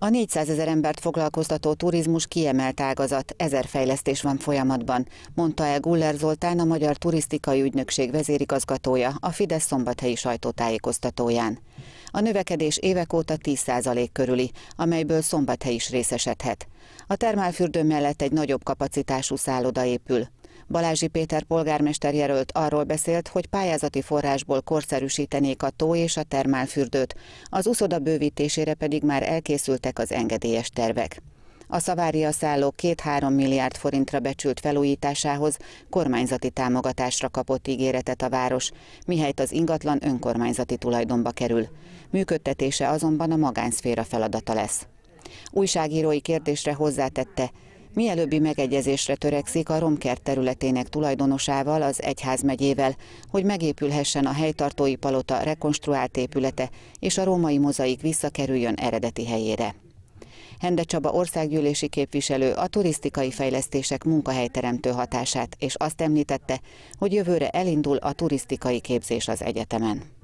A 400 ezer embert foglalkoztató turizmus kiemelt ágazat, ezer fejlesztés van folyamatban, mondta el Guller Zoltán, a Magyar Turisztikai Ügynökség vezérigazgatója a Fidesz szombathelyi sajtótájékoztatóján. A növekedés évek óta 10% körüli, amelyből Szombathely is részesedhet. A termálfürdő mellett egy nagyobb kapacitású szálloda épül. Balázsi Péter polgármester jelölt arról beszélt, hogy pályázati forrásból korszerűsítenék a tó és a termálfürdőt, az uszoda bővítésére pedig már elkészültek az engedélyes tervek. A szavária szálló 2-3 milliárd forintra becsült felújításához kormányzati támogatásra kapott ígéretet a város, mihelyt az ingatlan önkormányzati tulajdonba kerül. Működtetése azonban a magánszféra feladata lesz. Újságírói kérdésre hozzátette, Mielőbbi megegyezésre törekszik a Romkert területének tulajdonosával, az Egyházmegyével, hogy megépülhessen a helytartói palota rekonstruált épülete, és a római mozaik visszakerüljön eredeti helyére. Hende Csaba országgyűlési képviselő a turisztikai fejlesztések munkahelyteremtő hatását, és azt említette, hogy jövőre elindul a turisztikai képzés az egyetemen.